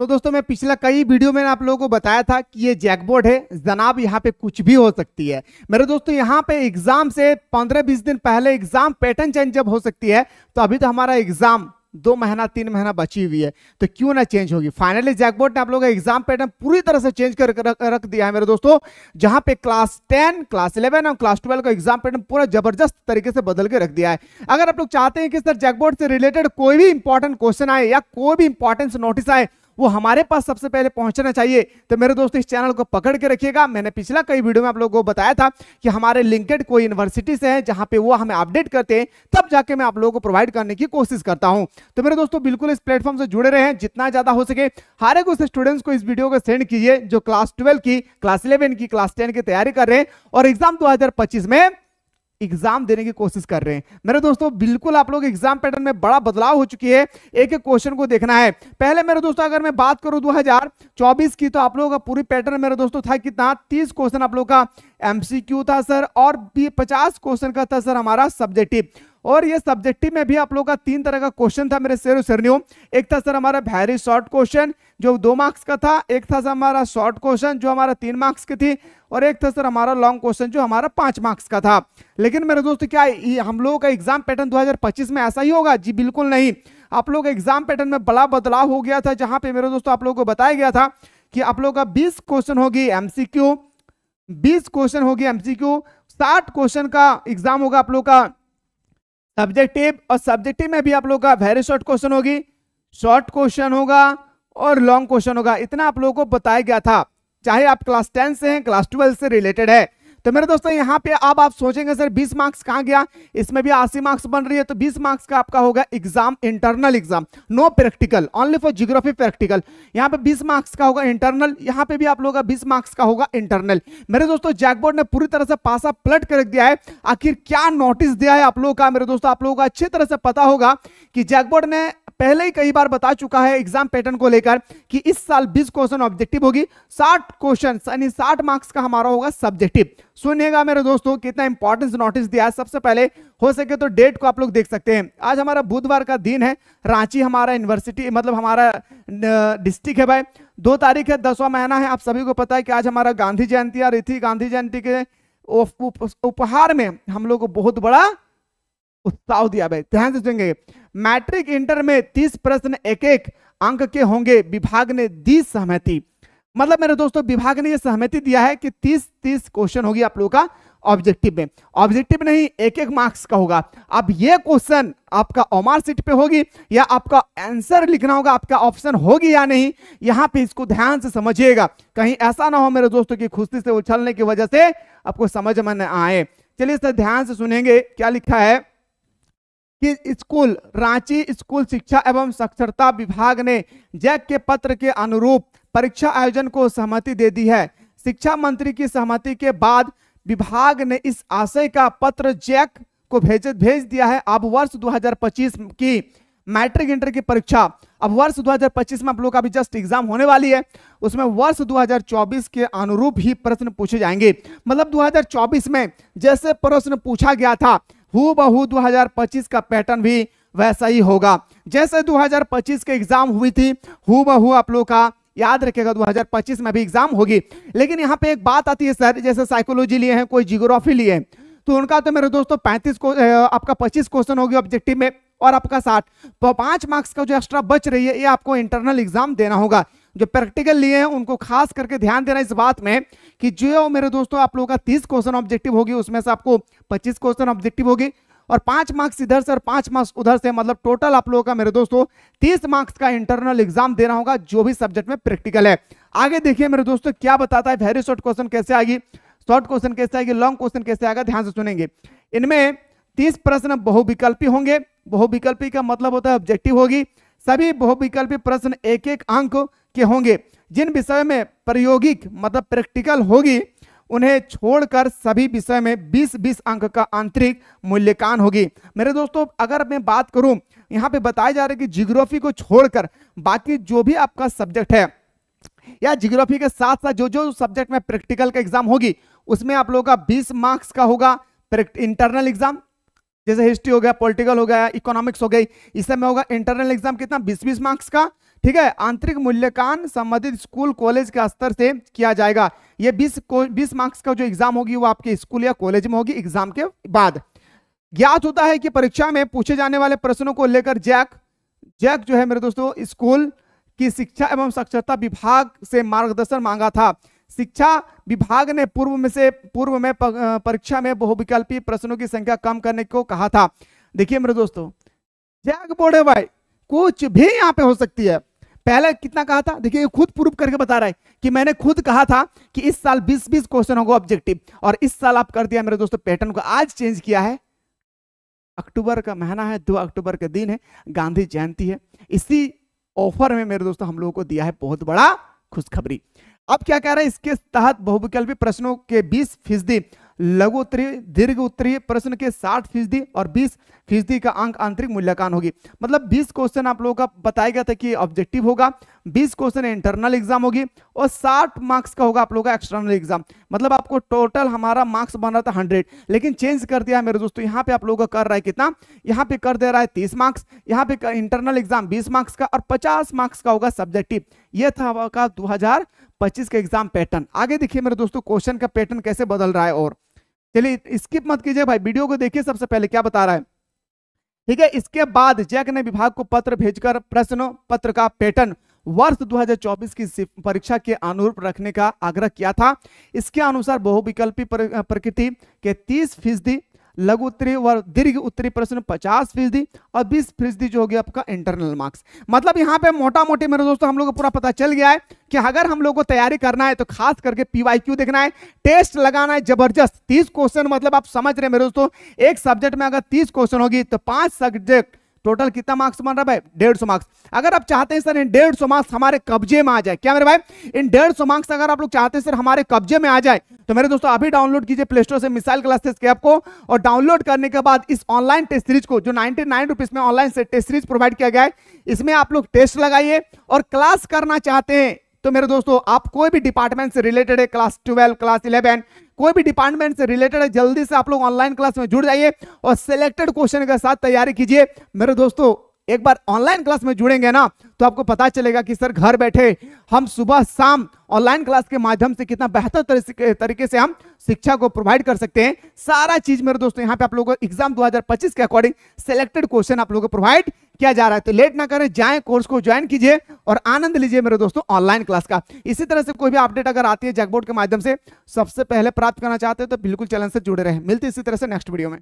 तो दोस्तों मैं पिछला कई वीडियो में आप लोगों को बताया था कि ये जैकबोर्ड है जनाब यहाँ पे कुछ भी हो सकती है मेरे दोस्तों यहाँ पे एग्जाम से 15-20 दिन पहले एग्जाम पैटर्न चेंज जब हो सकती है तो अभी तो हमारा एग्जाम दो महीना तीन महीना बची हुई है तो क्यों ना चेंज होगी फाइनली जैकबोर्ड ने आप लोगों का एग्जाम पैटर्न पूरी तरह से चेंज कर रख, रख दिया है मेरे दोस्तों जहां पे क्लास टेन क्लास इलेवन और क्लास ट्वेल्व का एग्जाम पैटर्न पूरा जबरदस्त तरीके से बदल के रख दिया है अगर आप लोग चाहते हैं कि सर जैकबोर्ड से रिलेटेड कोई भी इंपॉर्टेंट क्वेश्चन आए या कोई भी इंपॉर्टेंस नोटिस आए वो हमारे पास सबसे पहले पहुंचना चाहिए तो मेरे दोस्त इस चैनल को पकड़ के रखिएगा मैंने पिछला कई वीडियो में आप लोगों को बताया था कि हमारे लिंकेड कोई यूनिवर्सिटी से है जहाँ पे वो हमें अपडेट करते हैं तब जाके मैं आप लोगों को प्रोवाइड करने की कोशिश करता हूं तो मेरे दोस्तों बिल्कुल इस प्लेटफॉर्म से जुड़े रहे जितना ज्यादा हो सके हर एक उस स्टूडेंट्स को इस वीडियो को सेंड कीजिए जो क्लास ट्वेल्व की क्लास इलेवन की क्लास टेन की तैयारी कर रहे हैं और एग्जाम दो में एग्जाम देने की कोशिश कर रहे हैं मेरे दोस्तों बिल्कुल आप लोग एग्जाम पैटर्न में बड़ा बदलाव हो चुकी है एक एक क्वेश्चन को देखना है पहले मेरे दोस्तों अगर मैं बात करूं 2024 की तो आप लोगों का पूरी पैटर्न मेरे दोस्तों था कितना 30 क्वेश्चन आप लोगों का एमसीक्यू था सर और 50 क्वेश्चन का था सर हमारा सब्जेक्टिव और ये सब्जेक्टिव में भी आप लोगों का तीन तरह का क्वेश्चन था मेरे शेर सरनियों एक था सर हमारा भैरी शॉर्ट क्वेश्चन जो दो मार्क्स का था एक था सर हमारा शॉर्ट क्वेश्चन जो हमारा तीन मार्क्स की थी और एक था सर हमारा लॉन्ग क्वेश्चन जो हमारा पांच मार्क्स का था लेकिन मेरे दोस्त क्या हम लोगों का एग्जाम पैटर्न दो में ऐसा ही होगा जी बिल्कुल नहीं आप लोग एग्जाम पैटर्न में बड़ा बदलाव हो गया था जहां पे मेरे दोस्तों आप लोगों को बताया गया था कि आप लोगों का 20 क्वेश्चन होगी एमसीक्यू 20 क्वेश्चन होगी एमसीक्यू 60 क्वेश्चन का एग्जाम होगा आप लोग का सब्जेक्टिव और सब्जेक्टिव में भी आप लोगों का वेरी शॉर्ट क्वेश्चन होगी शॉर्ट क्वेश्चन होगा और लॉन्ग क्वेश्चन होगा इतना आप लोगों को बताया गया था चाहे आप क्लास टेन से हैं क्लास ट्वेल्व से रिलेटेड है तो मेरे दोस्तों यहाँ पे अब आप सोचेंगे सर 20 मार्क्स कहाँ गया इसमें भी आसी मार्क्स बन रही है तो 20 मार्क्स का आपका होगा exam internal exam no practical only for geography practical यहाँ पे 20 मार्क्स का होगा इंटरनल यहाँ पे भी आप लोगों का बीस मार्क्स का होगा इंटरनल मेरे दोस्तों जैकबोर्ड ने पूरी तरह से पासा प्लट कर दिया है आखिर क्या नोटिस दिया है आप लोगों का मेरे दोस्तों आप लोगों का अच्छी तरह से पता होगा कि जैकबोर्ड ने पहले ही कई बार बता चुका है एग्जाम पैटर्न को लेकर कि इस साल 20 क्वेश्चन ऑब्जेक्टिव होगी 60 क्वेश्चन यानी 60 मार्क्स का हमारा होगा सब्जेक्टिव सुनिएगा मेरे दोस्तों कितना इंपॉर्टेंस नोटिस दिया है सबसे पहले हो सके तो डेट को आप लोग देख सकते हैं आज हमारा बुधवार का दिन है रांची हमारा यूनिवर्सिटी मतलब हमारा डिस्ट्रिक्ट है भाई दो तारीख है दसवा महीना है आप सभी को पता है कि आज हमारा गांधी जयंती और इथी गांधी जयंती के उपहार में हम लोग को बहुत बड़ा उत्साह दिया भाई ध्यान से सुनेंगे मैट्रिक इंटर में तीस प्रश्न एक एक अंक के होंगे विभाग ने दी सहमति मतलब मेरे दोस्तों विभाग ने यह सहमति दिया है कि तीस तीस क्वेश्चन होगी आप लोगों का ऑब्जेक्टिव में ऑब्जेक्टिव नहीं एक एक मार्क्स का होगा अब यह क्वेश्चन आपका ओमार सीट पे होगी या आपका आंसर लिखना होगा आपका ऑप्शन होगी या नहीं यहाँ पे इसको ध्यान से समझिएगा कहीं ऐसा ना हो मेरे दोस्तों की खुशी से उछलने की वजह से आपको समझ में न आए चलिए सर ध्यान से सुनेंगे क्या लिखा है कि स्कूल रांची स्कूल शिक्षा एवं साक्षरता विभाग ने जैक के पत्र के अनुरूप परीक्षा आयोजन को सहमति दे दी है शिक्षा मंत्री की सहमति के बाद विभाग ने इस आशय का पत्र जैक को भेज भेज दिया है अब वर्ष 2025 की मैट्रिक इंटर की परीक्षा अब वर्ष 2025 में आप लोग का भी जस्ट एग्जाम होने वाली है उसमें वर्ष 2024 के अनुरूप ही प्रश्न पूछे जाएंगे मतलब 2024 में जैसे प्रश्न पूछा गया था हु बहू 2025 का पैटर्न भी वैसा ही होगा जैसे 2025 के एग्जाम हुई थी हु आप लोग का याद रखेगा 2025 में भी एग्जाम होगी लेकिन यहाँ पे एक बात आती है सर जैसे साइकोलॉजी लिए हैं कोई जियोग्राफी लिए हैं तो उनका तो मेरे दोस्तों पैंतीस को आपका पच्चीस क्वेश्चन होगी ऑब्जेक्टिव में और आपका साठ तो पांच मार्क्स का जो एक्स्ट्रा बच रही है ये आपको इंटरनल एग्जाम देना होगा जो प्रैक्टिकल लिए हैं उनको खास करके ध्यान देना इस बात में कि जो मेरे दोस्तों आप लोगों का तीस क्वेश्चन ऑब्जेक्टिव होगी उसमें से आपको पच्चीस क्वेश्चन ऑब्जेक्टिव होगी और पांच मार्क्स इधर से और पांच मार्क्स उधर से मतलब टोटल आप लोगों का मेरे दोस्तों तीस मार्क्स का इंटरनल एग्जाम देना होगा जो भी सब्जेक्ट में प्रैक्टिकल है आगे देखिए मेरे दोस्तों क्या बताता है वेरी शॉर्ट क्वेश्चन कैसे आएगी शॉर्ट क्वेश्चन कैसे आएगी लॉन्ग क्वेश्चन कैसे आएगा ध्यान से सुनेंगे इनमें तीस प्रश्न बहुविकल्पी होंगे बहुविकल्पी का मतलब होता है ऑब्जेक्टिव होगी सभी बहुविकल्पी प्रश्न एक एक अंक के होंगे जिन विषय में प्रायोगिक मतलब प्रैक्टिकल होगी उन्हें छोड़कर सभी विषय में 20-20 अंक का आंतरिक मूल्यांकन होगी मेरे दोस्तों अगर मैं बात करूं यहां पे बताया जा रहा है कि जियोग्राफी को छोड़कर बाकी जो भी आपका सब्जेक्ट है या जियोग्राफी के साथ साथ जो जो सब्जेक्ट में प्रैक्टिकल का एग्जाम होगी उसमें आप लोगों का बीस मार्क्स का होगा इंटरनल एग्जाम जैसे हिस्ट्री हो गया पॉलिटिकल हो गया इकोनॉमिक्स हो गई इस समय होगा इंटरनल एग्जाम कितना बीस बीस मार्क्स का ठीक है आंतरिक मूल्यांकन संबंधित स्कूल कॉलेज के स्तर से किया जाएगा ये 20 बीस मार्क्स का जो एग्जाम होगी वो आपके स्कूल या कॉलेज में होगी एग्जाम के बाद ज्ञात होता है कि परीक्षा में पूछे जाने वाले प्रश्नों को लेकर जैक जैक जो है मेरे दोस्तों स्कूल की शिक्षा एवं साक्षरता विभाग से मार्गदर्शन मांगा था शिक्षा विभाग ने पूर्व में से पूर्व में परीक्षा में बहुविकल्पी प्रश्नों की संख्या कम करने को कहा था देखिए मेरे दोस्तों जैक बोर्ड है भाई कुछ भी यहाँ पे हो सकती है पहले कितना कहा था देखिए ये खुद प्रूफ करके बता रहा है कि मैंने खुद कहा था कि इस साल 20-20 क्वेश्चन होगा ऑब्जेक्टिव और इस साल आप कर दिया मेरे दोस्तों पैटर्न को आज चेंज किया है अक्टूबर का महीना है दो अक्टूबर का दिन है गांधी जयंती है इसी ऑफर में मेरे दोस्तों हम लोगों को दिया है बहुत बड़ा खुशखबरी अब क्या कह रहे हैं इसके तहत बहुविकल्पी प्रश्नों के बीस फीसदी लघु उत्तरीय दीर्घ उत्तरीय प्रश्न के 60 फीसदी और 20 फीसदी का अंक आंतरिक मूल्यांकन होगी मतलब 20 क्वेश्चन आप लोगों का बताया गया था कि ऑब्जेक्टिव होगा 20 क्वेश्चन इंटरनल एग्जाम होगी और 60 मार्क्स का होगा आप लोगों का एक्सटर्नल एग्जाम मतलब आपको टोटल हमारा मार्क्स बन रहा था 100 लेकिन चेंज कर दिया मेरे दोस्तों यहाँ पे आप लोगों का कर रहा है कितना यहाँ पे कर दे रहा है तीस मार्क्स यहाँ पे इंटरनल एग्जाम बीस मार्क्स का और पचास मार्क्स का होगा सब्जेक्टिव यह था आपका दो पच्चीस का एग्जाम पैटर्न आगे देखिए मेरे दोस्तों क्वेश्चन का पैटर्न कैसे बदल रहा है और चलिए स्किप मत कीजिए भाई वीडियो को देखिए सबसे पहले क्या बता रहा है ठीक है इसके बाद जैक ने विभाग को पत्र भेजकर प्रश्न पत्र का पैटर्न वर्ष 2024 की परीक्षा के अनुरूप रखने का आग्रह किया था इसके अनुसार बहुविकल्पी प्रकृति के 30 फीसदी लघु उत्तरी और दीर्घ उत्तरी प्रश्न पचास फीसदी और बीस फीसदी जो हो गया आपका इंटरनल मार्क्स मतलब यहाँ पे मोटा मोटी मेरे दोस्तों हम लोग को पूरा पता चल गया है कि अगर हम लोग को तैयारी करना है तो खास करके पी देखना है टेस्ट लगाना है जबरदस्त तीस क्वेश्चन मतलब आप समझ रहे हैं मेरे दोस्तों एक सब्जेक्ट में अगर तीस क्वेश्चन होगी तो पांच सब्जेक्ट टोटल कितना मार्क्स बन रहा भाई डेढ़ सौ मार्क्स अगर आप चाहते हैं सर इन डेढ़ सौ मार्क्स हमारे कब्जे में आ जाए क्या मेरे भाई इन डेढ़ सौ मार्क्स अगर आप लोग चाहते हैं सर हमारे कब्जे में आ जाए तो मेरे दोस्तों अभी डाउनलोड कीजिए प्ले स्टोर से मिसाइल क्लास के आपको और डाउनलोड करने के बाद इस ऑनलाइन टेस्ट सीरीज को जो नाइनटी नाइन रुपीज में ऑनलाइन टेस्ट सीरीज प्रोवाइड किया गया है इसमें आप लोग टेस्ट लगाइए और क्लास करना चाहते हैं तो मेरे दोस्तों आप कोई भी डिपार्टमेंट से रिलेटेड है क्लास ट्वेल्व क्लास इलेवन कोई भी डिपार्टमेंट से रिलेटेड है जल्दी से आप लोग ऑनलाइन क्लास में जुड़ जाइए और सिलेक्टेड क्वेश्चन के साथ तैयारी कीजिए मेरे दोस्तों एक बार ऑनलाइन क्लास में जुड़ेंगे ना तो आपको पता चलेगा कि सर घर बैठे हम सुबह शाम ऑनलाइन क्लास के माध्यम से कितना बेहतर तरीके से हम शिक्षा को प्रोवाइड कर सकते हैं सारा चीज मेरे दोस्तों यहाँ पे आप लोगों को एग्जाम 2025 के अकॉर्डिंग सिलेक्टेड क्वेश्चन आप लोगों को प्रोवाइड किया जा रहा है तो लेट ना करें जाए कोर्स को ज्वाइन कीजिए और आनंद लीजिए मेरे दोस्तों ऑनलाइन क्लास का इसी तरह से कोई भी अपडेट अगर आती है जैकबोर्ड के माध्यम से सबसे पहले प्राप्त करना चाहते हैं तो बिल्कुल चैनल से जुड़े रहे मिलते इसी तरह से नेक्स्ट वीडियो में